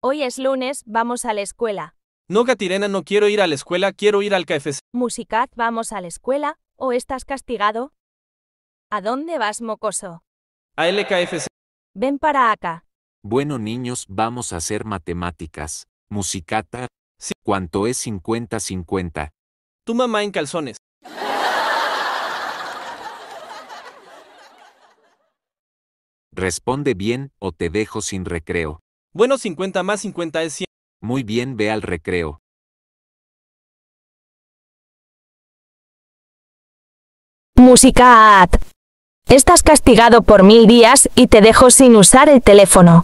Hoy es lunes, vamos a la escuela. No Gatirena, no quiero ir a la escuela, quiero ir al KFC. Musicat, vamos a la escuela, o estás castigado. ¿A dónde vas, mocoso? A LKFC. Ven para acá. Bueno niños, vamos a hacer matemáticas. Musicata. Sí. ¿Cuánto es 50-50? Tu mamá en calzones. Responde bien o te dejo sin recreo. Bueno, 50 más 50 es 100. Muy bien, ve al recreo. música Estás castigado por mil días y te dejo sin usar el teléfono.